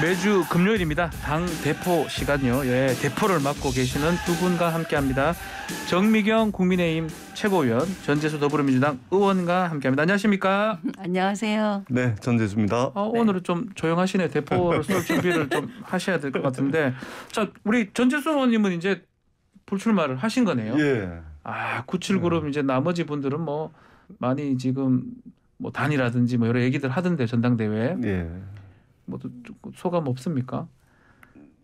매주 금요일입니다. 당 대포 시간요. 예, 대포를 맡고 계시는 두 분과 함께합니다. 정미경 국민의힘 최고위원, 전재수 더불어민주당 의원과 함께합니다. 안녕하십니까? 안녕하세요. 네, 전재수입니다. 어, 네. 오늘은 좀 조용하시네. 대포를 쏠 준비를 좀 하셔야 될 것 같은데, 자 우리 전재수 의원님은 이제 불출마를 하신 거네요. 예. 아, 97그룹 네. 음. 이제 나머지 분들은 뭐 많이 지금 뭐 단이라든지 뭐 여러 얘기들 하던데 전당대회. 예. 뭐또 소감 없습니까?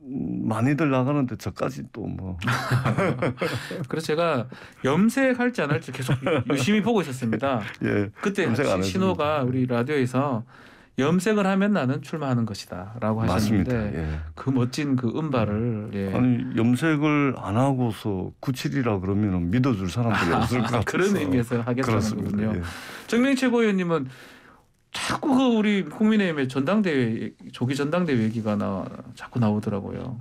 많이들 나가는데 저까지 또 뭐. 그래서 제가 염색할지 안 할지 계속 유심히 보고 있었습니다. 예. 그때 신호가 우리 라디오에서 염색을 하면 나는 출마하는 것이다라고 하셨는데 예. 그 멋진 그 음발을 예. 아니 염색을 안 하고서 97이라 그러면 믿어줄 사람들이 없을 것 같아서 그런 의미에서 하겠다는 거군요. 예. 정명 최고위원님은 자꾸 그 우리 국민의힘의 전당대회 조기 전당대회 얘기가 나 자꾸 나오더라고요.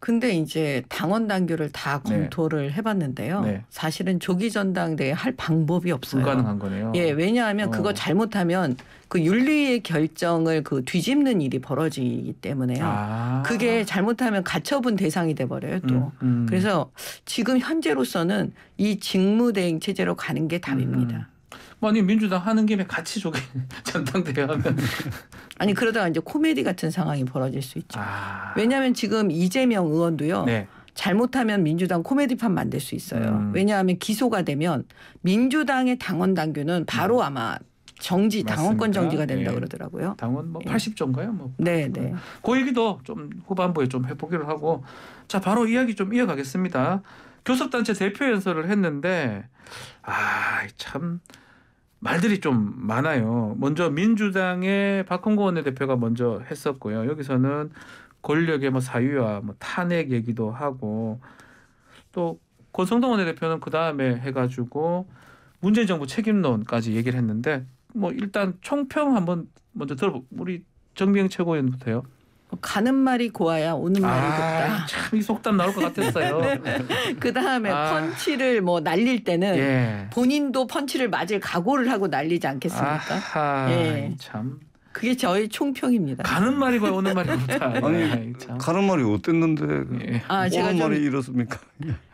근데 이제 당원 단결을 다 네. 검토를 네. 해봤는데요. 네. 사실은 조기 전당대회 할 방법이 없어요. 불가능한 거네요. 예, 왜냐하면 어. 그거 잘못하면 그 윤리의 결정을 그 뒤집는 일이 벌어지기 때문에요. 아. 그게 잘못하면 가처분 대상이 돼 버려요. 또 음, 음. 그래서 지금 현재로서는 이 직무대행 체제로 가는 게 답입니다. 음. 음. 뭐 아니 민주당 하는 김에 같이 저기 전당대회 하면 아니 그러다가 이제 코미디 같은 상황이 벌어질 수 있죠. 아... 왜냐하면 지금 이재명 의원도요. 네. 잘못하면 민주당 코미디판 만들 수 있어요. 음. 왜냐하면 기소가 되면 민주당의 당원 당규는 바로 음. 아마 정지 맞습니까? 당원권 정지가 예. 된다 예. 그러더라고요. 당원 뭐 예. 8 0조가요 뭐. 네, 네. 그 얘기도 좀 후반부에 좀 해보기로 하고 자 바로 이야기 좀 이어가겠습니다. 교섭단체 대표 연설을 했는데 아참 말들이 좀 많아요. 먼저 민주당의 박홍구 원내대표가 먼저 했었고요. 여기서는 권력의 뭐 사유와 뭐 탄핵 얘기도 하고 또 권성동 원내대표는 그 다음에 해가지고 문재인 정부 책임론까지 얘기를 했는데 뭐 일단 총평 한번 먼저 들어보 우리 정비 최고위원부터요. 가는 말이 고와야 오는 말이 아, 곱다. 참 이 속담 나올 것 같았어요. 네. 그 다음에 아. 펀치를 뭐 날릴 때는 예. 본인도 펀치를 맞을 각오를 하고 날리지 않겠습니까? 아하, 예. 참. 그게 저희 총평입니다. 가는 말이 고야 오는 말이 곱다. 아니 예, 참. 가는 말이 어땠는데 그 예. 아, 제가 좀- 말이 이렇습니까?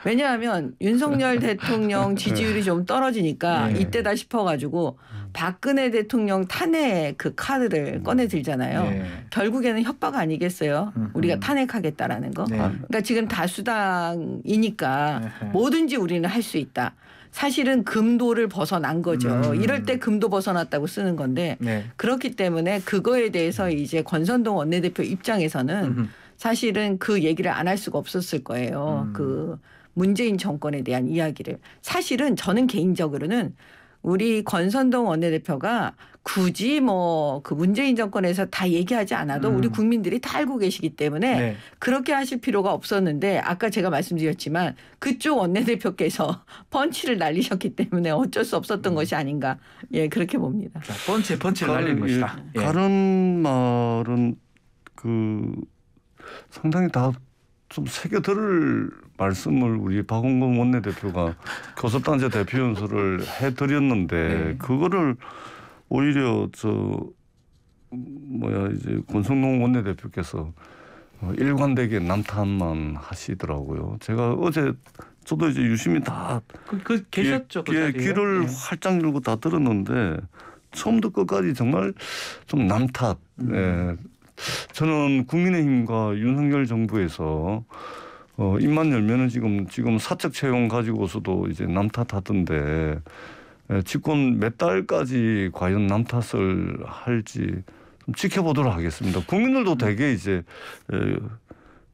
왜냐하면 윤석열 대통령 지지율이 좀 떨어지니까 예. 이때다 싶어가지고 박근혜 대통령 탄핵 그 카드를 음. 꺼내 들잖아요. 네. 결국에는 협박 아니겠어요? 음흠. 우리가 음. 탄핵하겠다라는 거. 네. 그러니까 지금 다수당이니까 네. 뭐든지 우리는 할 수 있다. 사실은 금도를 벗어난 거죠. 음. 이럴 때 금도 벗어났다고 쓰는 건데 네. 그렇기 때문에 그거에 대해서 음. 이제 권선동 원내대표 입장에서는 음흠. 사실은 그 얘기를 안 할 수가 없었을 거예요. 음. 그 문재인 정권에 대한 이야기를 사실은 저는 개인적으로는 우리 권선동 원내대표가 굳이 뭐 그 문재인 정권에서 다 얘기하지 않아도 음. 우리 국민들이 다 알고 계시기 때문에 네. 그렇게 하실 필요가 없었는데 아까 제가 말씀드렸지만 그쪽 원내대표께서 펀치를 날리셨기 때문에 어쩔 수 없었던 음. 것이 아닌가 예 그렇게 봅니다. 자, 펀치 펀치를 날린 예, 것이다. 예. 다른 말은 그 상당히 다 좀 새겨 들을 말씀을 우리 박원근 원내대표가 교섭단체 대표연설을 해드렸는데 네. 그거를 오히려 저 뭐야 이제 권성동 원내대표께서 일관되게 남탄만 하시더라고요. 제가 어제 저도 이제 유심히 다 그, 그 계셨죠. 귀, 그 자리에? 귀를 네. 활짝 열고 다 들었는데 처음부터 끝까지 정말 좀 남탓. 음. 예. 저는 국민의힘과 윤석열 정부에서 어, 입만 열면은 지금 지금 사적 채용 가지고서도 이제 남탓하던데 에, 예, 집권 몇 달까지 과연 남탓을 할지 좀 지켜보도록 하겠습니다. 국민들도 네. 되게 이제 에, 예,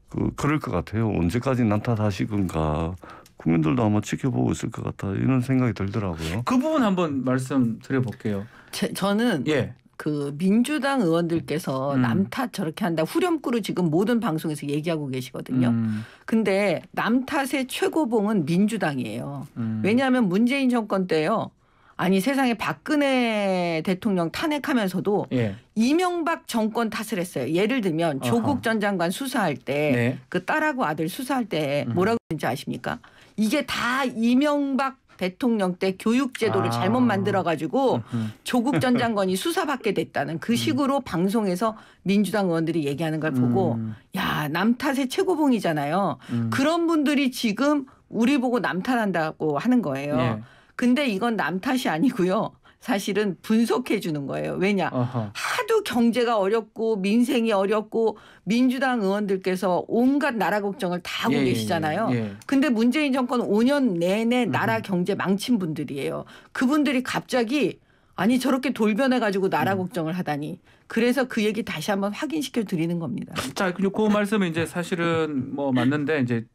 그 그럴 것 같아요. 언제까지 남탓하실 건가? 국민들도 아마 지켜보고 있을 것 같다 이런 생각이 들더라고요. 그 부분 한번 말씀드려볼게요. 제, 저는 예. 그 민주당 의원들께서 음. 남탓 저렇게 한다 후렴구로 지금 모든 방송에서 얘기하고 계시거든요. 음. 근데 남탓의 최고봉은 민주당이에요. 음. 왜냐하면 문재인 정권 때요. 아니 세상에 박근혜 대통령 탄핵하면서도 예. 이명박 정권 탓을 했어요. 예를 들면 조국 어허. 전 장관 수사할 때그 네. 그 딸하고 아들 수사할 때 음. 뭐라고 했는지 아십니까? 이게 다 이명박 대통령 때 교육제도를 아. 잘못 만들어가지고 조국 전 장관이 수사받게 됐다는 그 음. 식으로 방송에서 민주당 의원들이 얘기하는 걸 보고 음. 야남 탓의 최고봉이잖아요. 음. 그런 분들이 지금 우리 보고 남 탓한다고 하는 거예요. 예. 근데 이건 남 탓이 아니고요. 사실은 분석해 주는 거예요. 왜냐? 어허. 하도 경제가 어렵고 민생이 어렵고 민주당 의원들께서 온갖 나라 걱정을 다 하고 예, 계시잖아요. 예, 예. 근데 문재인 정권 5년 내내 나라 음. 경제 망친 분들이에요. 그분들이 갑자기 아니 저렇게 돌변해 가지고 나라 음. 걱정을 하다니. 그래서 그 얘기 다시 한번 확인시켜 드리는 겁니다. 자, 그 말씀은 이제 사실은 뭐 맞는데 이제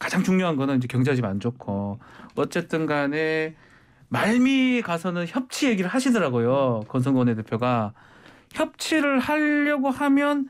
가장 중요한 거는 이제 경제가 지만안 좋고 어쨌든 간에 말미 가서는 협치 얘기를 하시더라고요. 권성권 대표가 협치를 하려고 하면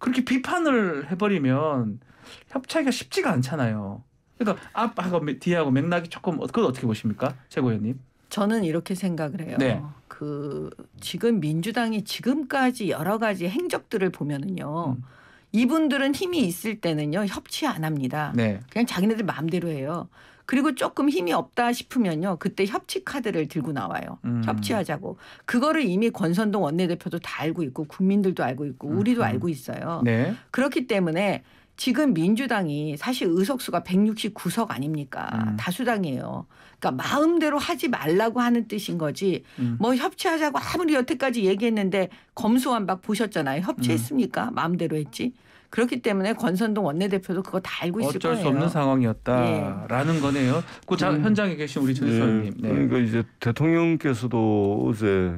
그렇게 비판을 해버리면 협치하기가 쉽지가 않잖아요. 그러니까 앞하고 뒤하고 맥락이 조금 어, 그걸 어떻게 보십니까, 최고위원님? 저는 이렇게 생각을 해요. 네. 그 지금 민주당이 지금까지 여러 가지 행적들을 보면은요. 음. 이분들은 힘이 있을 때는요 협치 안 합니다. 네. 그냥 자기네들 마음대로 해요. 그리고 조금 힘이 없다 싶으면요. 그때 협치 카드를 들고 나와요. 음. 협치하자고. 그거를 이미 권선동 원내대표도 다 알고 있고 국민들도 알고 있고 음, 우리도 음. 알고 있어요. 네. 그렇기 때문에 지금 민주당이 사실 의석수가 169석 아닙니까? 음. 다수당이에요. 그러니까 마음대로 하지 말라고 하는 뜻인 거지. 음. 뭐 협치하자고 아무리 여태까지 얘기했는데 검수완박 보셨잖아요. 협치했습니까? 음. 마음대로 했지. 그렇기 때문에 권선동 원내대표도 그거 다 알고 있을 어쩔 거예요. 어쩔 수 없는 상황이었다라는 예. 거네요. 그 음, 현장에 계신 우리 전 의원님. 예. 네. 그러니까 이제 대통령께서도 어제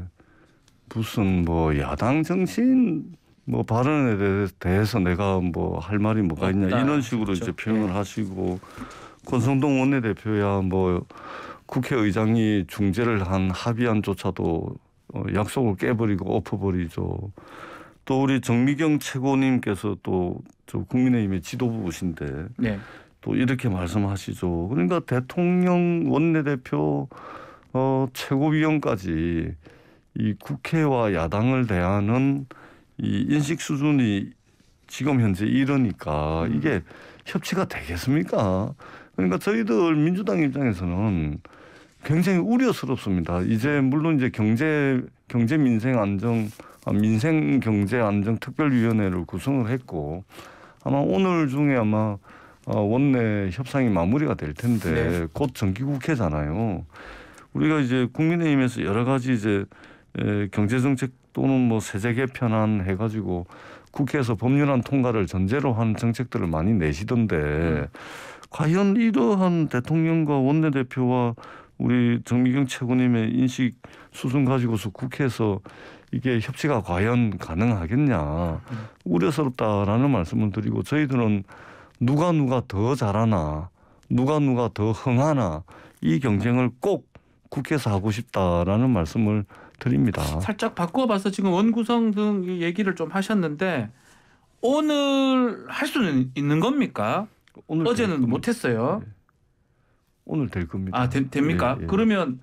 무슨 뭐 야당 정신 뭐 발언에 대해서 내가 뭐 할 말이 뭐가 있냐 없다. 이런 식으로 그렇죠. 이제 표현을 네. 하시고 권성동 원내대표야 뭐 국회의장이 중재를 한 합의안조차도 어, 약속을 깨버리고 엎어버리죠. 또 우리 정미경 최고님께서 또 저 국민의힘의 지도부신데 네. 또 이렇게 말씀하시죠. 그러니까 대통령 원내대표 어, 최고위원까지 이 국회와 야당을 대하는 이 인식 수준이 지금 현재 이러니까 음. 이게 협치가 되겠습니까? 그러니까 저희들 민주당 입장에서는 굉장히 우려스럽습니다. 이제 물론 이제 경제 경제 민생 안정 아, 민생경제안정특별위원회를 구성을 했고 아마 오늘 중에 아마 어, 원내 협상이 마무리가 될 텐데 네. 곧 정기국회잖아요. 우리가 이제 국민의힘에서 여러 가지 이제 경제정책 또는 뭐 세제 개편안 해가지고 국회에서 법률안 통과를 전제로 한 정책들을 많이 내시던데 음. 과연 이러한 대통령과 원내대표와 우리 정미경 최고님의 인식 수준 가지고서 국회에서 이게 협치가 과연 가능하겠냐 우려스럽다라는 말씀을 드리고 저희들은 누가 누가 더 잘하나 누가 누가 더 흥하나 이 경쟁을 꼭 국회에서 하고 싶다라는 말씀을 드립니다. 살짝 바꿔봐서 지금 원구성 등 얘기를 좀 하셨는데 오늘 할 수는 있는 겁니까? 어제는 못했어요. 네. 오늘 될 겁니다. 아 되, 됩니까? 예, 예. 그러면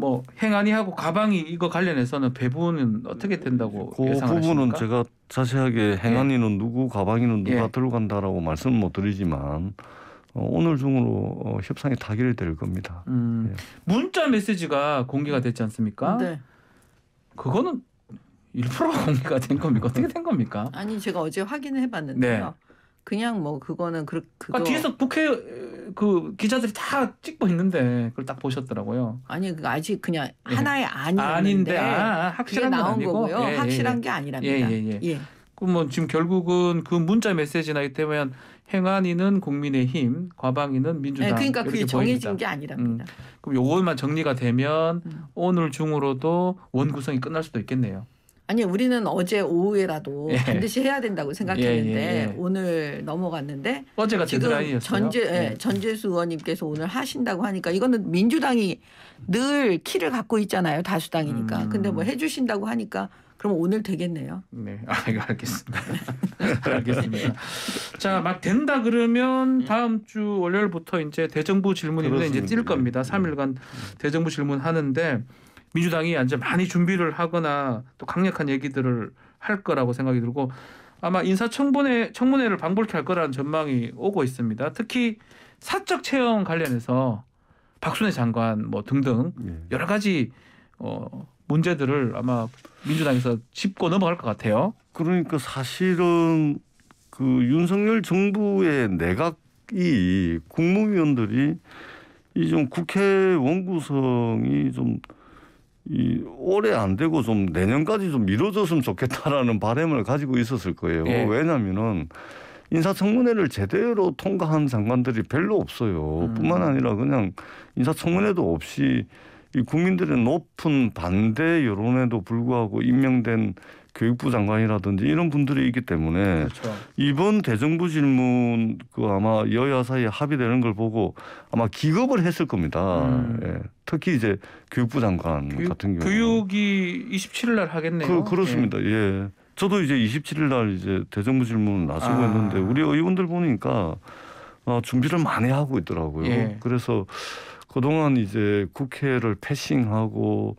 뭐 행안위 하고 가방이 이거 관련해서는 배분은 어떻게 된다고 그 예상하십니까? 부분은 제가 자세하게 예. 행안위는 누구 가방이는 누가 예. 들고 간다라고 말씀은 못 드리지만 어, 오늘 중으로 어, 협상이 타결이 될 겁니다. 음, 예. 문자 메시지가 공개가 됐지 않습니까? 네. 그거는 일부러 공개가 된 겁니까? 어떻게 된 겁니까? 아니 제가 어제 확인 해봤는데요. 네. 그냥 뭐 그거는 그 그거 아, 뒤에서 국회 그 기자들이 다 찍고 있는데 그걸 딱 보셨더라고요. 아니 그 아직 그냥 예. 하나의 아니 아닌데 아, 아 확실한 나온 아니고. 거고요. 예, 예, 확실한 예, 게 아니랍니다. 예, 예, 예. 예. 그뭐 지금 결국은 그 문자 메시지나 이때면 행안위는 국민의힘, 과방위는 민주당. 그러니까 그게 정해진 보입니다. 게 아니랍니다. 음. 그럼 요것만 정리가 되면 음. 오늘 중으로도 원구성이 끝날 수도 있겠네요. 아니 우리는 어제 오후에라도 예. 반드시 해야 된다고 생각했는데 예, 예, 예. 오늘 넘어갔는데 어제가 지금 전재 예, 예. 전재수 의원님께서 오늘 하신다고 하니까 이거는 민주당이 늘 키를 갖고 있잖아요 다수당이니까 음. 근데 뭐 해주신다고 하니까 그럼 오늘 되겠네요. 네, 아, 이거 알겠습니다. 알겠습니다. 자, 막 된다 그러면 음. 다음 주 월요일부터 이제 대정부 질문이 이제 뛸 겁니다. 3일간 대정부 질문 하는데 민주당이 이제 많이 준비를 하거나 또 강력한 얘기들을 할 거라고 생각이 들고 아마 인사청문회 청문회를 방불케 할 거라는 전망이 오고 있습니다. 특히 사적 채용 관련해서 박순애 장관 뭐 등등 예. 여러 가지 어 문제들을 아마 민주당에서 짚고 넘어갈 것 같아요. 그러니까 사실은 그 윤석열 정부의 내각이 국무위원들이 이 좀 국회 원구성이 좀이 올해 안 되고 좀 내년까지 좀미뤄졌으면 좋겠다라는 바램을 가지고 있었을 거예요. 예. 왜냐면은 인사청문회를 제대로 통과한 장관들이 별로 없어요. 음. 뿐만 아니라 그냥 인사청문회도 없이 이 국민들의 높은 반대 여론에도 불구하고 임명된 교육부 장관이라든지 이런 분들이 있기 때문에 그렇죠. 이번 대정부 질문 그 아마 여야 사이에 합의되는 걸 보고 아마 기겁을 했을 겁니다. 음. 예. 특히 이제 교육부 장관 교육, 같은 경우 교육이 27일 날 하겠네요. 그, 렇습니다 예. 예. 저도 이제 27일 날 이제 대정부 질문 을 나서고 아. 했는데 우리 의원들 보니까 어, 준비를 많이 하고 있더라고요. 예. 그래서 그동안 이제 국회를 패싱하고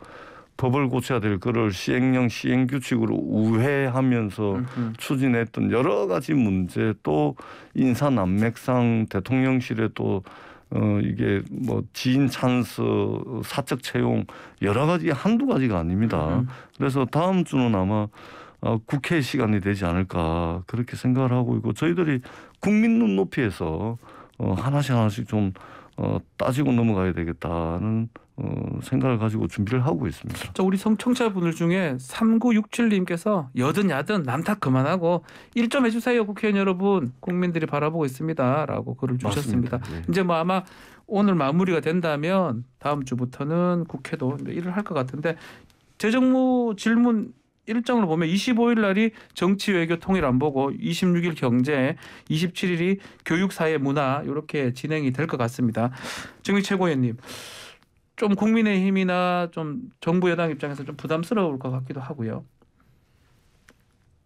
법을 고쳐야 될그를 시행령 시행규칙으로 우회하면서 음흠. 추진했던 여러 가지 문제 또 인사 난맥상 대통령실에 또 어, 이게 뭐 지인 찬스, 사적 채용 여러 가지 한두 가지가 아닙니다. 음. 그래서 다음 주는 아마 어, 국회 시간이 되지 않을까 그렇게 생각을 하고 있고 저희들이 국민 눈높이에서 어, 하나씩 하나씩 좀 어, 따지고 넘어가야 되겠다는 어, 생각을 가지고 준비를 하고 있습니다. 자, 우리 청자분들 중에 3967님께서 여든 야든 남탓 그만하고 일 좀 해주세요 국회의원 여러분 국민들이 바라보고 있습니다 라고 글을 주셨습니다. 네. 이제 뭐 아마 오늘 마무리가 된다면 다음 주부터는 국회도 일을 할 것 같은데 재정무 질문 일정으 보면 25일 날이 정치 외교 통일 안보고 26일 경제, 27일이 교육 사회 문화 이렇게 진행이 될 것 같습니다. 정미 최고위원님. 좀 국민의힘이나 좀 정부 여당 입장에서 좀 부담스러울 것 같기도 하고요.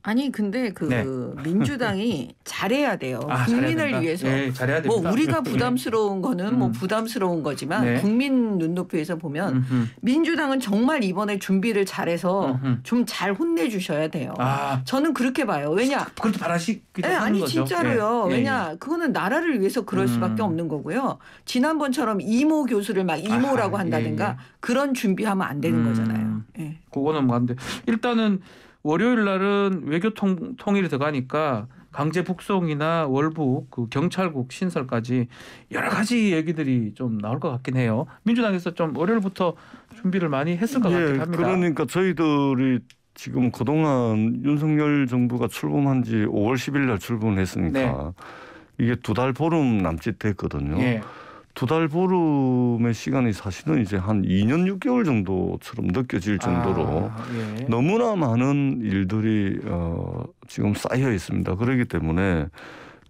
아니 근데 그 네. 민주당이 잘해야 돼요. 아, 국민을 잘해야 위해서. 네, 잘해야 뭐 됩니다. 뭐 우리가 네. 부담스러운 거는 뭐 음. 뭐 부담스러운 거지만 네. 국민 눈높이에서 보면 음흠. 민주당은 정말 이번에 준비를 잘해서 좀 잘 혼내주셔야 돼요. 아. 저는 그렇게 봐요. 왜냐? 그렇게 바라시기도 네, 아니 거죠. 진짜로요. 네. 왜냐 네. 그거는 나라를 위해서 그럴 수밖에 음. 없는 거고요. 지난번처럼 이모 교수를 막 이모라고 아, 한다든가 예, 예. 그런 준비하면 안 되는 음. 거잖아요. 예. 그거는 뭐는데 일단은. 월요일 날은 외교 통, 통일이 들어가니까 강제 북송이나 월북, 그 경찰국 신설까지 여러 가지 얘기들이 좀 나올 것 같긴 해요. 민주당에서 좀 월요일부터 준비를 많이 했을 것 예, 같긴 합니다. 그러니까 저희들이 지금 그동안 윤석열 정부가 출범한 지 5월 10일 날 출범했으니까 네. 이게 두 달 보름 남짓 됐거든요. 예. 두달 보름의 시간이 사실은 이제 한 2년 6개월 정도처럼 느껴질 정도로 아, 예. 너무나 많은 일들이 어, 지금 쌓여 있습니다. 그러기 때문에 에,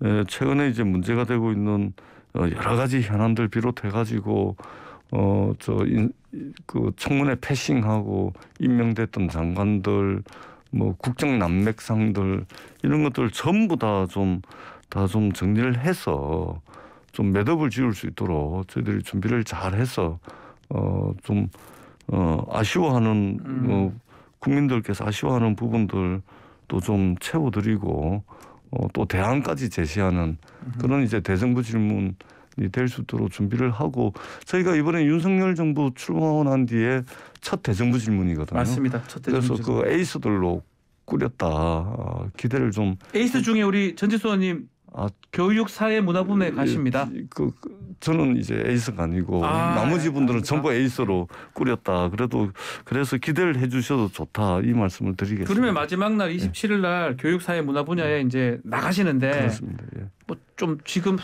예, 최근에 이제 문제가 되고 있는 어, 여러 가지 현안들 비롯해 가지고 어 저 그 청문회 패싱하고 임명됐던 장관들 뭐 국정 난맥상들 이런 것들 전부 다 좀 다좀 다좀 정리를 해서 좀 매듭을 지을 수 있도록 저희들이 준비를 잘 해서 어좀 어, 아쉬워하는 음. 어, 국민들께서 아쉬워하는 부분들도 좀 채워드리고 어, 또 대안까지 제시하는 그런 이제 대정부 질문이 될 수 있도록 준비를 하고 저희가 이번에 윤석열 정부 출범한 뒤에 첫 대정부 질문이거든요. 맞습니다. 첫 대정부 그래서 그 질문. 그 에이스들로 꾸렸다 어, 기대를 좀 에이스 중에 우리 전지수원님 아, 교육 사회 문화부에 예, 가십니다. 예, 그, 그, 저는 이제 에이스가 아니고 아, 나머지 분들은 아, 전부 에이스로 꾸렸다. 그래도 그래서 기대를 해주셔도 좋다 이 말씀을 드리겠습니다. 그러면 마지막 날 27일 예. 날 예. 교육 사회 문화 분야에 예. 이제 나가시는데 그렇습니다. 예. 뭐좀 지금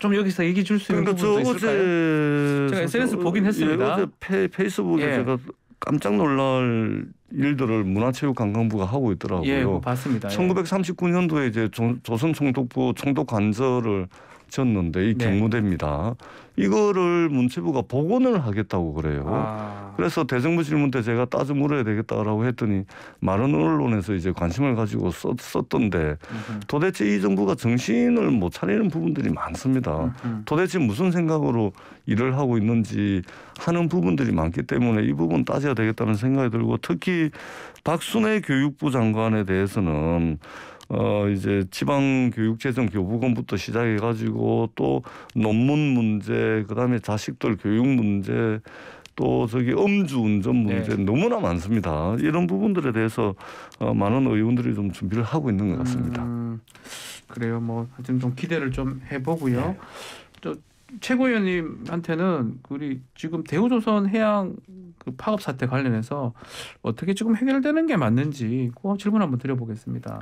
좀 여기서 얘기 줄 수 있는 그러니까 부분도 있을까요? 제가 SNS 보긴 했습니다. 어제 페, 이스북에 제가 깜짝 놀랄 일들을 문화체육관광부가 하고 있더라고요. 예, 뭐 봤습니다. 1939년도에 이제 조, 조선 총독부 총독 관저를 졌는데 이 경무대입니다. 네. 이거를 문체부가 복원을 하겠다고 그래요. 아. 그래서 대정부 질문 때 제가 따져 물어야 되겠다라고 했더니 많은 언론에서 이제 관심을 가지고 썼, 던데 도대체 이 정부가 정신을 못 차리는 부분들이 많습니다. 음흠. 도대체 무슨 생각으로 일을 하고 있는지 하는 부분들이 많기 때문에 이 부분 따져야 되겠다는 생각이 들고 특히 박순애 교육부 장관에 대해서는 어 이제 지방 교육재정 교부금부터 시작해 가지고 또 논문 문제 그다음에 자식들 교육 문제 또 저기 음주운전 문제 네. 너무나 많습니다. 이런 부분들에 대해서 어, 많은 의원들이 좀 준비를 하고 있는 것 같습니다. 음, 그래요. 뭐 하여튼 좀 기대를 좀 해보고요. 네. 저 최고위원님한테는 우리 지금 대우조선 해양 그 파업 사태 관련해서 어떻게 지금 해결되는 게 맞는지 꼭 그 질문 한번 드려보겠습니다.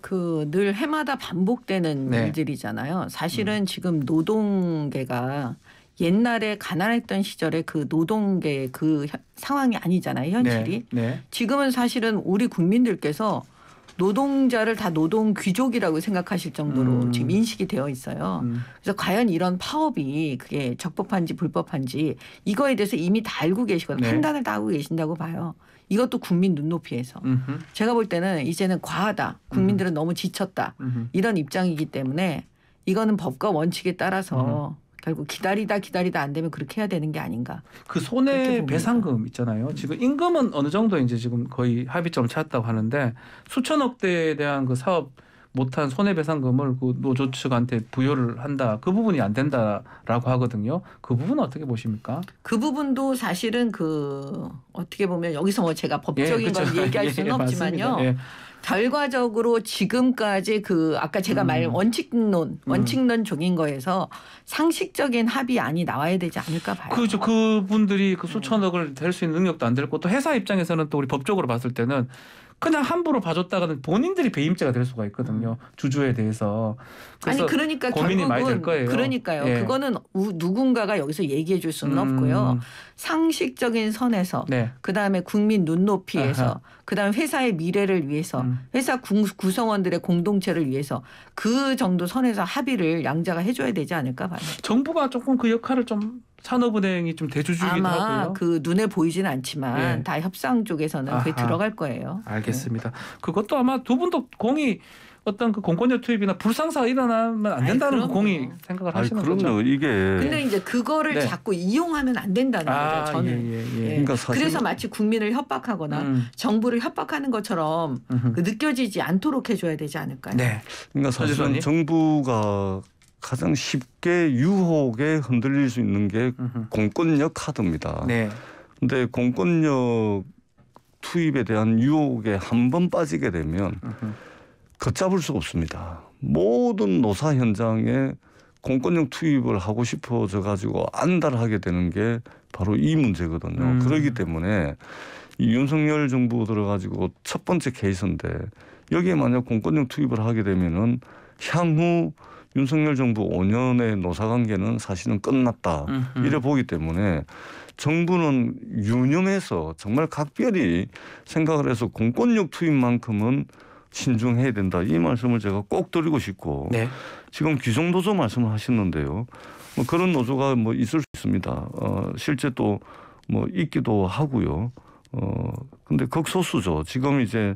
그늘 해마다 반복되는 네. 일들이잖아요. 사실은 음. 지금 노동계가 옛날에 가난했던 시절에 그 노동계 그 현, 상황이 아니잖아요 네. 현실이 네, 네. 지금은 사실은 우리 국민들께서 노동자를 다 노동 귀족이라고 생각하실 정도로 음. 지금 인식이 되어 있어요. 음. 그래서 과연 이런 파업이 그게 적법한지 불법한지 이거에 대해서 이미 다 알고 계시거든요. 네. 판단을 다 하고 계신다고 봐요. 이것도 국민 눈높이에서 음흠. 제가 볼 때는 이제는 과하다. 국민들은 음흠. 너무 지쳤다. 음흠. 이런 입장이기 때문에 이거는 법과 원칙에 따라서 결국 기다리다 기다리다 안 되면 그렇게 해야 되는 게 아닌가. 그 손해 배상금 있잖아요. 음. 지금 임금은 어느 정도 이제 지금 거의 합의점 을 찾았다고 하는데 수천억 대에 대한 그 사업 못한 손해배상금을 그 노조 측한테 부여를 한다. 그 부분이 안 된다라고 하거든요. 그 부분 은 어떻게 보십니까? 그 부분도 사실은 그 어떻게 보면 여기서 뭐 제가 법적인 예, 그렇죠. 걸 얘기할 예, 수는 예, 없지만요. 예. 결과적으로 지금까지 그 아까 제가 음. 말 원칙론 음. 원칙론 종인 거에서 상식적인 합의안이 나와야 되지 않을까 봐요. 그죠 그분들이 그 수천억을 댈수 있는 능력도 안 될 것도 회사 입장에서는 또 우리 법적으로 봤을 때는 그냥 함부로 봐줬다가는 본인들이 배임죄가 될 수가 있거든요. 음. 주주에 대해서. 아니 그러니까 고민이 많이 될 거예요. 그러니까요. 예. 그거는 우, 누군가가 여기서 얘기해 줄 수는 음. 없고요. 상식적인 선에서 네. 그다음에 국민 눈높이에서 아하. 그다음 에 회사의 미래를 위해서 음. 회사 구성원들의 공동체를 위해서 그 정도 선에서 합의를 양자가 해줘야 되지 않을까 봐요. 정부가 조금 그 역할을 좀 산업은행이 좀대주주기도 하고요. 그 눈에 보이진 않지만 예. 다 협상 쪽에서는 그게 들어갈 거예요. 알겠습니다. 네. 그것도 아마 두 분도 공이 어떤 그 공권력 투입이나 불상사가 일어나면 안 된다는 아이, 그 공이 생각을 아이, 하시는 그럼요. 거죠. 이게 근데 이제 그거를 네. 자꾸 이용하면 안 된다는 아, 거죠. 저는 예, 예, 예. 예. 그러니까 사실... 그래서 마치 국민을 협박하거나 음. 정부를 협박하는 것처럼 그 느껴지지 않도록 해줘야 되지 않을까요? 네. 그러니까 사실은 정부가 가장 쉽게 유혹에 흔들릴 수 있는 게 공권력 카드입니다. 네. 근데 공권력 투입에 대한 유혹에 한 번 빠지게 되면 으흠. 걷잡을 수가 없습니다. 모든 노사 현장에 공권력 투입을 하고 싶어져 가지고 안달하게 되는 게 바로 이 문제거든요. 음. 그러기 때문에 이 윤석열 정부 들어가지고 첫 번째 케이스인데 여기에 만약 공권력 투입을 하게 되면은 향후 윤석열 정부 5년의 노사관계는 사실은 끝났다 음흠. 이래 보기 때문에 정부는 유념해서 정말 각별히 생각을 해서 공권력 투입만큼은 신중해야 된다. 이 말씀을 제가 꼭 드리고 싶고 네. 지금 귀성노조 말씀을 하셨는데요. 뭐 그런 노조가 뭐 있을 수 있습니다. 어, 실제 또 뭐 있기도 하고요. 어 근데 극소수죠. 지금 이제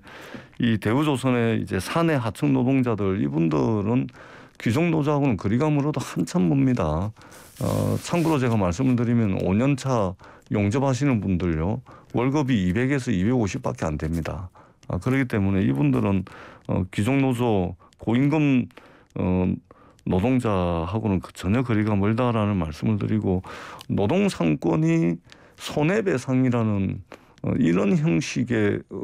이 대우조선의 이제 사내 하층 노동자들 이분들은 귀족 노조하고는 거리감으로도 한참 멉니다. 어 참고로 제가 말씀을 드리면 5년차 용접하시는 분들요 월급이 200에서 250밖에 안 됩니다. 아, 그러기 때문에 이분들은 어, 귀족 노조 고임금 어, 노동자하고는 그 전혀 거리가 멀다라는 말씀을 드리고 노동 상권이 손해배상이라는 어, 이런 형식의 어,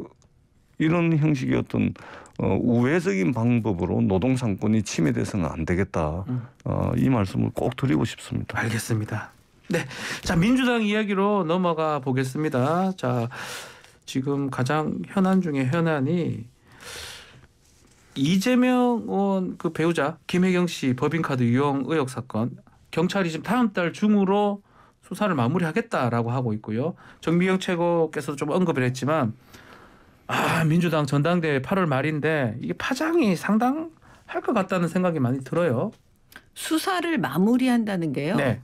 이런 형식의 어떤 어, 우회적인 방법으로 노동 상권이 침해돼서는 안 되겠다. 음. 어, 이 말씀을 꼭 드리고 싶습니다. 알겠습니다. 네, 자 민주당 이야기로 넘어가 보겠습니다. 자. 지금 가장 현안 중에 현안이 이재명 의원 그 배우자 김혜경 씨 법인카드 유용 의혹 사건 경찰이 지금 다음 달 중으로 수사를 마무리하겠다라고 하고 있고요. 정미경 최고께서도 좀 언급을 했지만 아 민주당 전당대회 8월 말인데 이게 파장이 상당할 것 같다는 생각이 많이 들어요. 수사를 마무리한다는 게요. 네.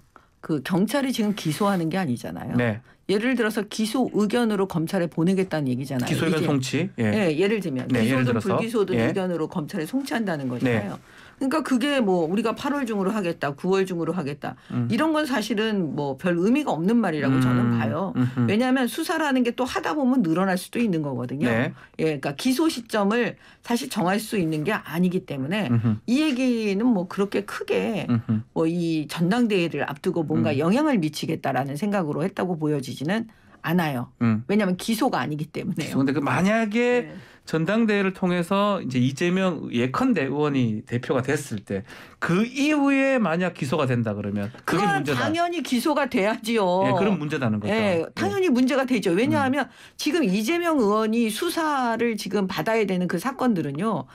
그 경찰이 지금 기소하는 게 아니잖아요. 네. 예를 들어서 기소 의견으로 검찰에 보내겠다는 얘기잖아요. 기소 의견 송치. 예. 예, 예를 들면 네, 기소든 예를 불기소든 예. 의견으로 검찰에 송치한다는 거잖아요. 네. 그러니까 그게 뭐 우리가 8월 중으로 하겠다, 9월 중으로 하겠다 음. 이런 건 사실은 뭐 별 의미가 없는 말이라고 음. 저는 봐요. 음흠. 왜냐하면 수사라는 게 또 하다 보면 늘어날 수도 있는 거거든요. 네. 예, 그러니까 기소 시점을 사실 정할 수 있는 게 아니기 때문에 음흠. 이 얘기는 뭐 그렇게 크게 뭐 이 전당대회를 앞두고 뭔가 음. 영향을 미치겠다라는 생각으로 했다고 보여지지는 않아요. 음. 왜냐하면 기소가 아니기 때문에요. 그런데 그 만약에 네. 전당대회를 통해서 이제 이재명 예컨대 의원이 대표가 됐을 때 그 이후에 만약 기소가 된다 그러면 그게 그건 문제다. 당연히 기소가 돼야지요. 예, 그런 문제다는 거죠. 예, 당연히 문제가 되죠. 왜냐하면 음. 지금 이재명 의원이 수사를 지금 받아야 되는 그 사건들은요.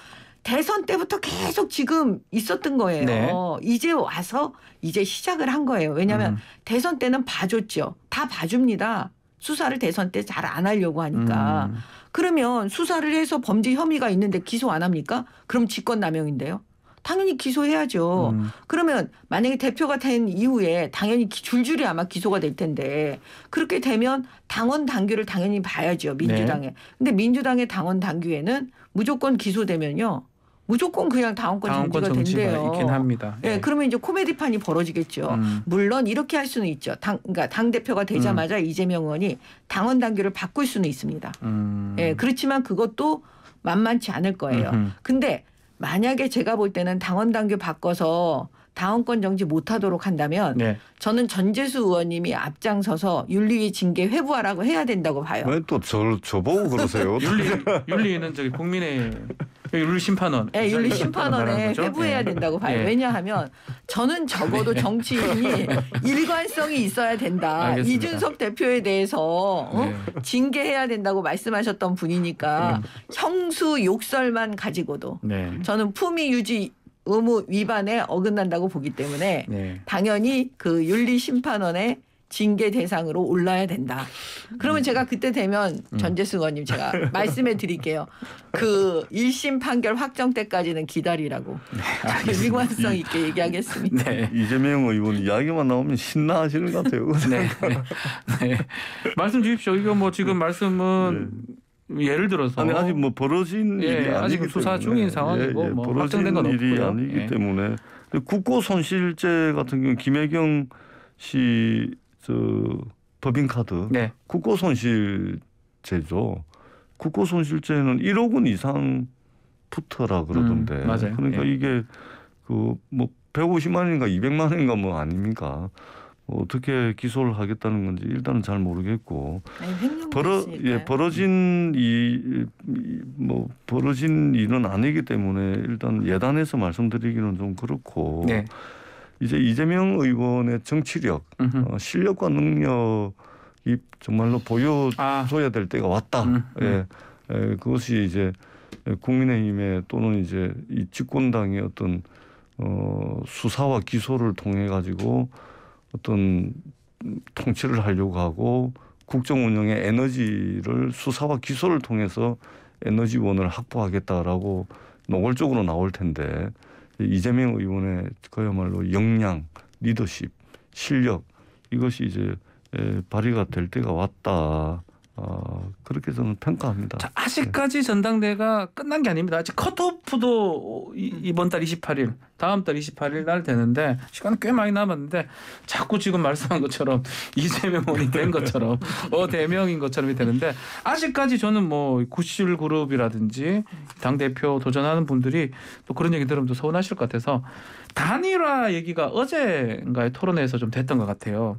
대선 때부터 계속 지금 있었던 거예요. 네. 이제 와서 이제 시작을 한 거예요. 왜냐하면 음. 대선 때는 봐줬죠. 다 봐줍니다. 수사를 대선 때 잘 안 하려고 하니까 음. 그러면 수사를 해서 범죄 혐의가 있는데 기소 안 합니까? 그럼 직권남용인데요. 당연히 기소해야죠. 음. 그러면 만약에 대표가 된 이후에 당연히 줄줄이 아마 기소가 될 텐데 그렇게 되면 당원 당규를 당연히 봐야죠 민주당에. 네. 근데 민주당의 당원 당규에는 무조건 기소되면요 무조건 그냥 다음권, 다음권 정치가, 정 된대요. 합니다. 예, 네. 그러면 이제 코미디판이 벌어지겠죠. 음. 물론 이렇게 할 수는 있죠. 당 그러니까 당 대표가 되자마자 음. 이재명 의원이 당원 당규를 바꿀 수는 있습니다. 음. 예, 그렇지만 그것도 만만치 않을 거예요. 음흠. 근데 만약에 제가 볼 때는 당원 당규 바꿔서 다음권 정지 못하도록 한다면 네. 저는 전재수 의원님이 앞장서서 윤리위 징계 회부하라고 해야 된다고 봐요. 왜 또 저보고 그러세요? 윤리, 윤리는 저기 국민의 윤리 심판원. 예, 네, 윤리 심판원에 회부해야 예. 된다고 봐요. 네. 왜냐하면 저는 적어도 네. 정치인이 일관성이 있어야 된다. 알겠습니다. 이준석 대표에 대해서 어? 네. 징계해야 된다고 말씀하셨던 분이니까 음. 형수 욕설만 가지고도 네. 저는 품위 유지 의무 위반에 어긋난다고 보기 때문에 네. 당연히 그 윤리 심판원의 징계 대상으로 올라야 된다. 그러면 음. 제가 그때 되면 음. 전재승 의원님 제가 말씀해 드릴게요. 그 1심 판결 확정 때까지는 기다리라고 네, 일관성 있게 얘기하겠습니다. 네. 이재명 의원 이야기만 나오면 신나하시는 것 같아요. 네. 네. 네. 말씀 주십시오. 이거 뭐 지금 네. 말씀은 네. 예를 들어서 아니 아직 뭐 벌어진 예, 일이 아직 수사 중인 예, 상황이고 예, 예, 뭐 확정된 건 일이 없고요. 아니기 예. 때문에 국고 손실죄 같은 경우 김혜경 씨저 법인카드 네. 국고 손실죄죠. 국고 손실죄는 1억 원 이상부터라 그러던데. 음, 맞아요. 그러니까 예. 이게 그 뭐 150만 원인가 200만 원인가 뭐 아닙니까? 어떻게 기소를 하겠다는 건지 일단은 잘 모르겠고 벌어 예 벌어진 이 뭐 벌어진 일은 아니기 때문에 일단 예단해서 말씀드리기는 좀 그렇고 네. 이제 이재명 의원의 정치력 어, 실력과 능력이 정말로 보여줘야 아. 될 때가 왔다 음, 음, 예, 예 그것이 이제 국민의힘에 또는 이제 이 집권당의 어떤 어, 수사와 기소를 통해 가지고 어떤 통치를 하려고 하고 국정 운영의 에너지를 수사와 기소를 통해서 에너지원을 확보하겠다라고 노골적으로 나올 텐데 이재명 의원의 그야말로 역량, 리더십, 실력 이것이 이제 발휘가 될 때가 왔다. 어, 그렇게 저는 평가합니다. 자, 아직까지 네. 전당대가 끝난 게 아닙니다. 아직 컷오프도 이번 달 28일, 다음 달 28일 날 되는데 시간 꽤 많이 남았는데 자꾸 지금 말씀한 것처럼 이재명원이 된 네. 것처럼 어 대명인 것처럼이 되는데 아직까지 저는 뭐 구실 그룹이라든지 당 대표 도전하는 분들이 또 그런 얘기 들으면 또 서운하실 것 같아서 단일화 얘기가 어제인가의 토론회에서 좀 됐던 것 같아요.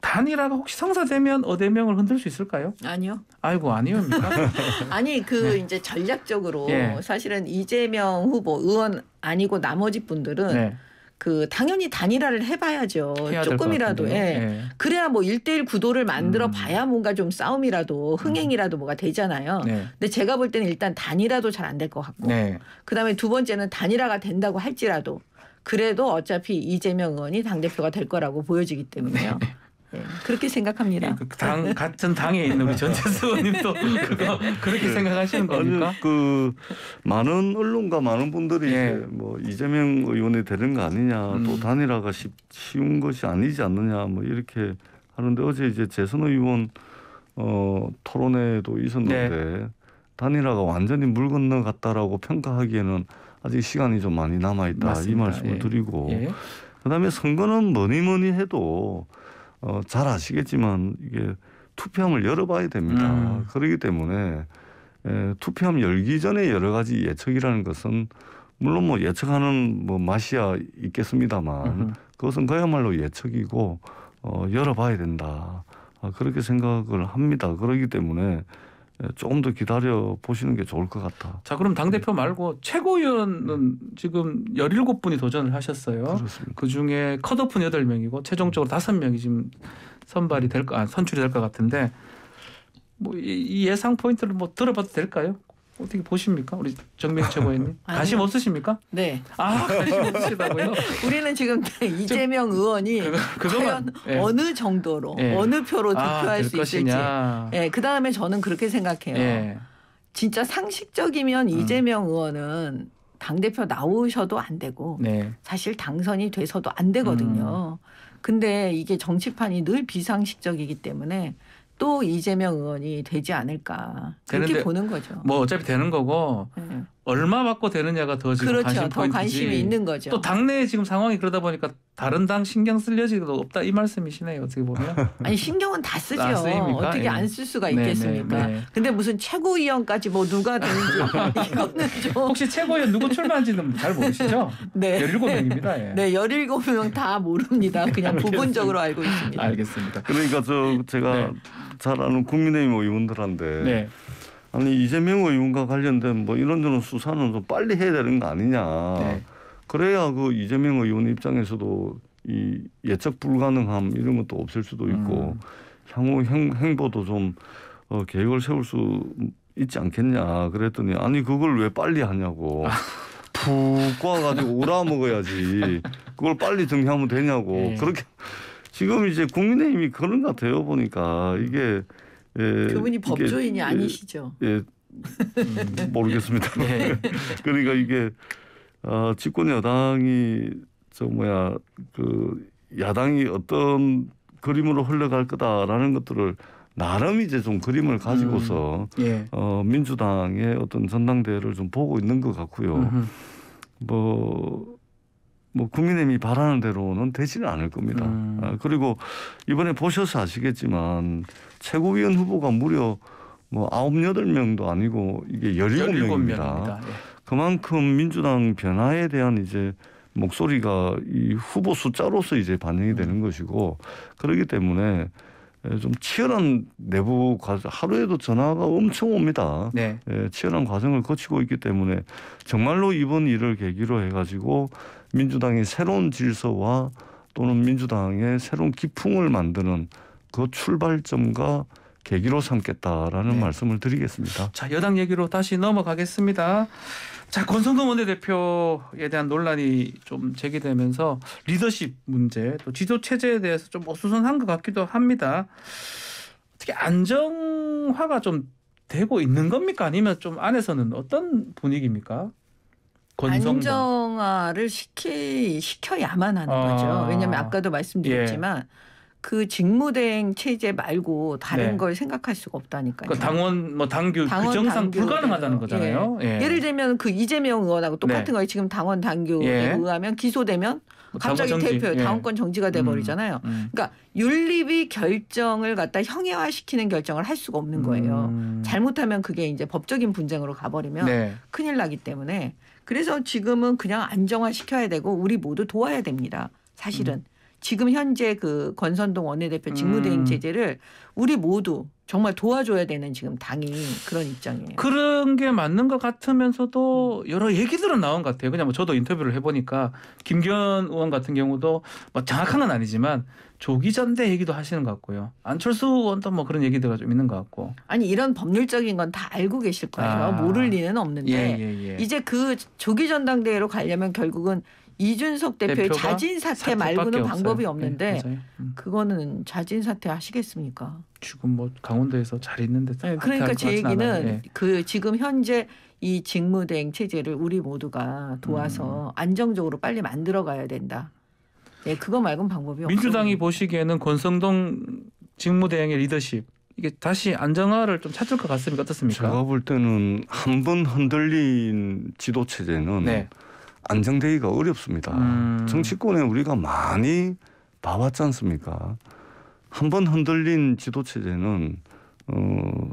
단일화가 혹시 성사되면 어대명을 흔들 수 있을까요? 아니요. 아이고 아니옵니까? 아니 그 네. 이제 전략적으로 네. 사실은 이재명 후보 의원 아니고 나머지 분들은 네. 그 당연히 단일화를 해봐야죠. 조금이라도 예. 네. 그래야 뭐일대일 구도를 만들어 음. 봐야 뭔가 좀 싸움이라도 음. 흥행이라도 음. 뭐가 되잖아요. 네. 근데 제가 볼 때는 일단 단일화도 잘 안 될 것 같고 네. 그다음에 두 번째는 단일화가 된다고 할지라도 그래도 어차피 이재명 의원이 당대표가 될 거라고 보여지기 때문에요. 네. 예. 그렇게 생각합니다. 그 당, 네. 같은 당에 있는 우리 전재수 의원님도 네. 그거 그렇게 네. 생각하시는 겁니까? 그 많은 언론과 많은 분들이 예. 뭐 이재명 의원이 되는 거 아니냐 음. 또 단일화가 쉽, 쉬운 것이 아니지 않느냐 뭐 이렇게 하는데 어제 이제 재선 의원 어, 토론회도 있었는데 네. 단일화가 완전히 물 건너갔다라고 평가하기에는 아직 시간이 좀 많이 남아 있다 이 말씀을 예. 드리고 예. 그다음에 선거는 뭐니 뭐니 해도 어, 잘 아시겠지만 이게 투표함을 열어봐야 됩니다. 음. 그러기 때문에 에, 예, 투표함 열기 전에 여러 가지 예측이라는 것은 물론 뭐 예측하는 뭐 맛이야 있겠습니다만 음 그것은 그야말로 예측이고 어, 열어봐야 된다. 아, 그렇게 생각을 합니다. 그러기 때문에 예, 조금 더 기다려 보시는 게 좋을 것 같아. 자, 그럼 당 대표 네. 말고 최고위원은 지금 17분이 도전을 하셨어요. 그렇습니다. 그중에 컷오프는 8명이고 최종적으로 5명이 지금 선발이 될 거, 아, 선출이 될 것 같은데 뭐 이 예상 포인트를 뭐 들어봐도 될까요? 어떻게 보십니까? 우리 정명 최고위원님 관심 없으십니까? 네. 아 관심 없으시다고요? 우리는 지금 이재명 의원이 그거, 그 과연 예. 어느 정도로 예. 어느 표로 아, 득표할 수 것이냐. 있을지. 예, 그 다음에 저는 그렇게 생각해요. 예. 진짜 상식적이면 음. 이재명 의원은 당 대표 나오셔도 안 되고 네. 사실 당선이 돼서도 안 되거든요. 음. 근데 이게 정치판이 늘 비상식적이기 때문에 또 이재명 의원이 되지 않을까 그렇게 보는 거죠. 뭐 어차피 되는 거고 네. 얼마 받고 되느냐가 더 지금 그렇죠. 관심 포인트지. 관심이 있는 거죠. 또당내 지금 상황이 그러다 보니까 다른 당 신경 쓸 여지도 없다 이 말씀이시네요. 어떻게 보면. 아니 신경은 다 쓰죠. 어떻게 안쓸 예. 수가 네, 네, 있겠습니까? 네네. 근데 무슨 최고위원까지 뭐 누가 되는지 이거는 좀 혹시 최고위원 누구 출마한지는 잘 모르시죠? 네. 17명입니다. 예. 네. 17명 다 모릅니다. 그냥 부분적으로 알고 있습니다. 알겠습니다. 그러니까 저 제가 네. 잘 아는 국민의힘 의원들한테 네. 아니 이재명 의원과 관련된 뭐 이런저런 수사는 좀 빨리 해야 되는 거 아니냐. 네. 그래야 그 이재명 의원 입장에서도 이 예측 불가능함 이런 것도 없을 수도 있고 음. 향후 행, 행보도 좀 어, 계획을 세울 수 있지 않겠냐 그랬더니 아니 그걸 왜 빨리 하냐고 아. 푹꼬아가지고 오라 먹어야지 그걸 빨리 정리하면 되냐고 네. 그렇게 지금 이제 국민의힘이 그런 것 같아요 보니까 이게 예, 그분이 법조인이 이게, 예, 아니시죠? 예, 음, 모르겠습니다. 네. 그러니까 이게 어, 집권 여당이 저 뭐야 그 야당이 어떤 그림으로 흘러갈 거다라는 것들을 나름 이제 좀 그림을 가지고서 음, 예. 어, 민주당의 어떤 전당대회를 좀 보고 있는 것 같고요. 음흠. 뭐뭐 국민의힘이 바라는 대로는 되지는 않을 겁니다. 음. 아, 그리고 이번에 보셔서 아시겠지만 최고위원 후보가 무려 뭐 아홉 여덟 명도 아니고 이게 열일곱 명입니다. 예. 그만큼 민주당 변화에 대한 이제 목소리가 이 후보 숫자로서 이제 반영이 음. 되는 것이고 그렇기 때문에 좀 치열한 내부 과정 하루에도 전화가 엄청 옵니다. 네. 예, 치열한 과정을 거치고 있기 때문에 정말로 이번 일을 계기로 해가지고 민주당이 새로운 질서와 또는 민주당의 새로운 기풍을 만드는 그 출발점과 계기로 삼겠다라는 네. 말씀을 드리겠습니다. 자 여당 얘기로 다시 넘어가겠습니다. 자 권성동 원내대표에 대한 논란이 좀 제기되면서 리더십 문제 또 지도 체제에 대해서 좀 어수선한 것 같기도 합니다. 어떻게 안정화가 좀 되고 있는 겁니까? 아니면 좀 안에서는 어떤 분위기입니까? 권성동. 안정화를 시키 시켜야만 하는 아. 거죠. 왜냐하면 아까도 말씀드렸지만 예. 그 직무대행 체제 말고 다른 네. 걸 생각할 수가 없다니까요. 그 당원 뭐 당규 그 당원, 규정상 당규, 불가능하다는 거잖아요. 예. 예. 를 들면 그 이재명 의원하고 똑같은 네. 거예요. 지금 당원 당규에 예. 의하면 기소되면 뭐 갑자기 대표 예. 당원권 정지가 돼 버리잖아요. 음, 음. 그러니까 윤리비 결정을 갖다 형해화시키는 결정을 할 수가 없는 거예요. 음. 잘못하면 그게 이제 법적인 분쟁으로 가버리면 네. 큰일 나기 때문에 그래서 지금은 그냥 안정화시켜야 되고 우리 모두 도와야 됩니다. 사실은. 음. 지금 현재 그 권선동 원내대표 직무대행 음. 체제를 우리 모두 정말 도와줘야 되는 지금 당이 그런 입장이에요. 그런 게 맞는 것 같으면서도 음. 여러 얘기들은 나온 것 같아요. 그냥 뭐 저도 인터뷰를 해보니까 김기현 의원 같은 경우도 뭐 정확한 건 아니지만 조기 전대 얘기도 하시는 것 같고요. 안철수 의원도 뭐 그런 얘기들이 좀 있는 것 같고. 아니 이런 법률적인 건 다 알고 계실 거예요. 아. 모를 리는 없는데 예, 예, 예. 이제 그 조기 전당대회로 가려면 결국은 이준석 대표의 자진 사퇴 말고는 방법이 네, 없는데 네, 음. 그거는 자진 사퇴 하시겠습니까? 지금 뭐 강원도에서 잘 있는데 네, 그러니까 제 얘기는 네. 그 지금 현재 이 직무대행 체제를 우리 모두가 도와서 음. 안정적으로 빨리 만들어 가야 된다. 예, 그거 말고는 방법이 없어요. 민주당이 보시기에는 권성동 직무대행의 리더십 이게 다시 안정화를 좀 찾을 것 같습니까? 어떻습니까? 제가 볼 때는 한 번 흔들린 지도 체제는 네. 안정되기가 어렵습니다. 음. 정치권에 우리가 많이 봐왔지 않습니까? 한 번 흔들린 지도체제는 어,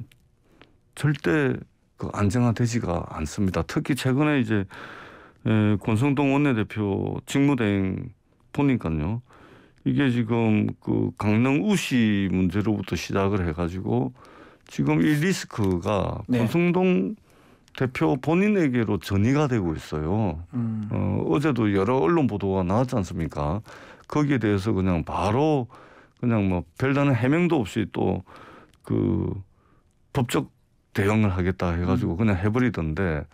절대 그 안정화되지가 않습니다. 특히 최근에 이제 에, 권성동 원내대표 직무대행 보니까요. 이게 지금 그 강릉 우시 문제로부터 시작을 해가지고 지금 이 리스크가 네. 권성동 대표 본인에게로 전이가 되고 있어요. 음. 어, 어제도 여러 언론 보도가 나왔지 않습니까? 거기에 대해서 그냥 바로 그냥 뭐 별다른 해명도 없이 또 그 법적 대응을 하겠다 해가지고 음. 그냥 해버리던데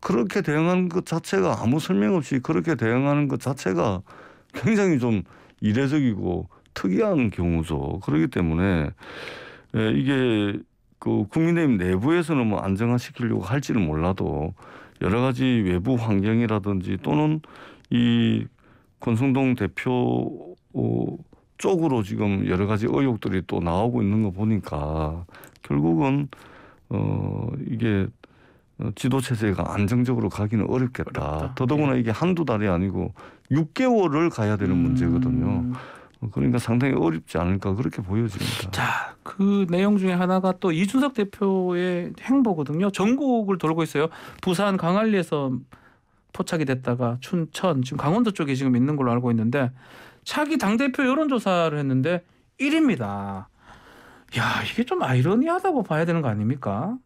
그렇게 대응하는 것 자체가 아무 설명 없이 그렇게 대응하는 것 자체가 굉장히 좀 이례적이고 특이한 경우죠. 그렇기 때문에 예, 이게 그 국민의힘 내부에서는 뭐 안정화시키려고 할지는 몰라도 여러 가지 외부 환경이라든지 또는 이 권성동 대표 어, 쪽으로 지금 여러 가지 의혹들이 또 나오고 있는 거 보니까 결국은 어 이게 지도 체제가 안정적으로 가기는 어렵겠다. 어렵다. 더더구나 예. 이게 한두 달이 아니고 6개월을 가야 되는 음. 문제거든요. 그러니까 상당히 어렵지 않을까 그렇게 보여집니다. 자, 그 내용 중에 하나가 또 이준석 대표의 행보거든요. 전국을 돌고 있어요. 부산 광안리에서 포착이 됐다가 춘천 지금 강원도 쪽에 지금 있는 걸로 알고 있는데 차기 당 대표 여론조사를 했는데 1위입니다. 야 이게 좀 아이러니하다고 봐야 되는 거 아닙니까?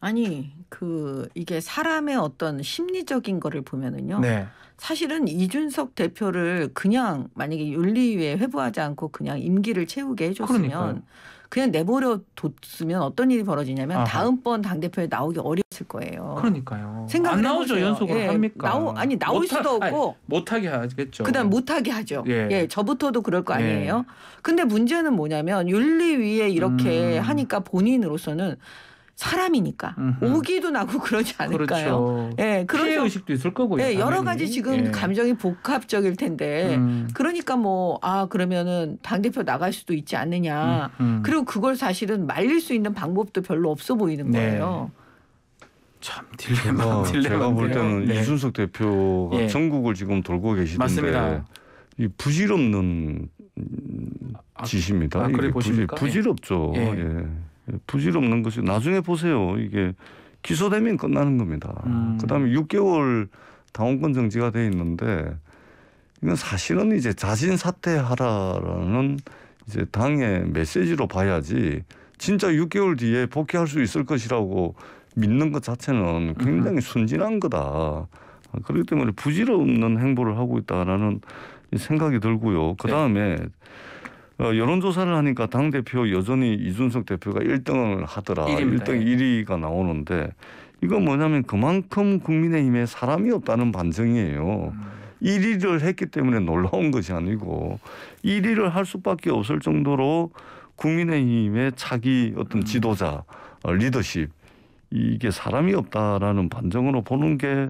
아니 그 이게 사람의 어떤 심리적인 거를 보면은요. 네. 사실은 이준석 대표를 그냥 만약에 윤리위에 회부하지 않고 그냥 임기를 채우게 해줬으면 그러니까요. 그냥 내버려 뒀으면 어떤 일이 벌어지냐면 아하. 다음번 당 대표에 나오기 어려웠을 거예요. 그러니까요. 안 나오죠 해보 연속으로 예, 합니까? 나오 아니 나올 못 수도 없고 못하게 하겠죠. 그다음 못하게 하죠. 예. 예, 저부터도 그럴 거 예. 아니에요. 예. 근데 문제는 뭐냐면 윤리위에 이렇게 음. 하니까 본인으로서는 사람이니까 음흠. 오기도 나고 그러지 않을까요? 그렇죠. 예, 그런 피해 의식도 있을 거고요. 예, 여러 가지 지금 예. 감정이 복합적일 텐데 음. 그러니까 뭐 아 그러면은 당 대표 나갈 수도 있지 않느냐. 음, 음. 그리고 그걸 사실은 말릴 수 있는 방법도 별로 없어 보이는 네. 거예요. 참 딜레마, 어, 딜레마. 제가 볼 때는 네. 이준석 대표가 예. 전국을 지금 돌고 계시는데 맞습니다. 이 부질없는 아, 짓입니다. 아, 그래 부질, 예. 부질없죠. 예. 예. 부질없는 것이 나중에 보세요. 이게 기소되면 끝나는 겁니다. 음. 그다음에 6개월 당원권 정지가 돼 있는데 이건 사실은 이제 자신 사퇴하라라는 이제 당의 메시지로 봐야지 진짜 6개월 뒤에 복귀할 수 있을 것이라고 믿는 것 자체는 굉장히 순진한 거다. 그렇기 때문에 부질없는 행보를 하고 있다라는 생각이 들고요. 그 다음에 네. 어, 여론조사를 하니까 당 대표 여전히 이준석 대표가 1등을 하더라. 1입니다. 1등 1위가 예. 나오는데 이건 뭐냐면 그만큼 국민의힘에 사람이 없다는 반증이에요. 음. 1위를 했기 때문에 놀라운 것이 아니고 1위를 할 수밖에 없을 정도로 국민의힘의 차기 어떤 음. 지도자 음. 리더십 이게 사람이 없다라는 반증으로 보는 게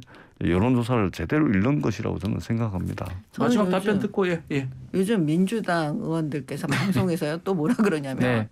여론조사를 제대로 읽는 것이라고 저는 생각합니다. 저는 마지막 요즘, 답변 듣고 예, 예. 요즘 민주당 의원들께서 네. 방송에서요 또 뭐라 그러냐면 네.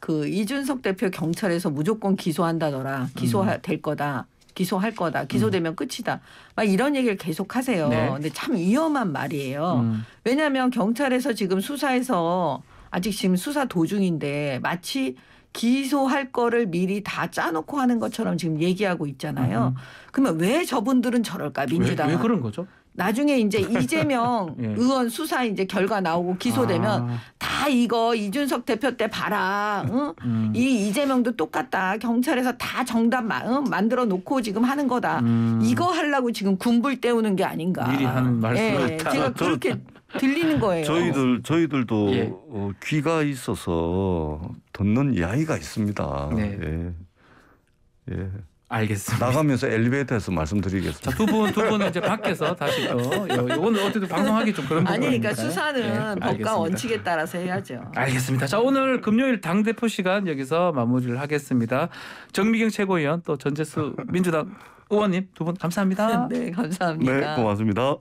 그 이준석 대표 경찰에서 무조건 기소한다더라 기소될 음. 거다 기소할 거다. 기소되면 음. 끝이다. 막 이런 얘기를 계속 하세요. 네. 근데 참 위험한 말이에요. 음. 왜냐하면 경찰에서 지금 수사해서 아직 지금 수사 도중인데 마치 기소할 거를 미리 다 짜놓고 하는 것처럼 지금 얘기하고 있잖아요. 음. 그러면 왜 저분들은 저럴까 민주당? 왜, 왜 그런 거죠? 나중에 이제 이재명 예. 의원 수사 이제 결과 나오고 기소되면 아. 다 이거 이준석 대표 때 봐라. 응? 음. 이 이재명도 똑같다. 경찰에서 다 정답 마, 응? 만들어 놓고 지금 하는 거다. 음. 이거 하려고 지금 군불 때우는 게 아닌가. 미리 하는 말씀 예, 제가 그렇게 들리는 거예요. 저희들 저희들도 예. 어, 귀가 있어서 듣는 야기가 있습니다. 네. 예. 예. 알겠습니다. 나가면서 엘리베이터에서 말씀드리겠습니다. 두 분, 두 분은 이제 밖에서 다시 또 오늘 어쨌든 방송하기 좀 그런 아니, 그러니까 수사는 네, 법과 알겠습니다. 원칙에 따라서 해야죠. 알겠습니다. 자, 오늘 금요일 당대표 시간 여기서 마무리를 하겠습니다. 정미경 최고위원 또 전재수 민주당 의원님 두 분 감사합니다. 네, 감사합니다. 네, 고맙습니다.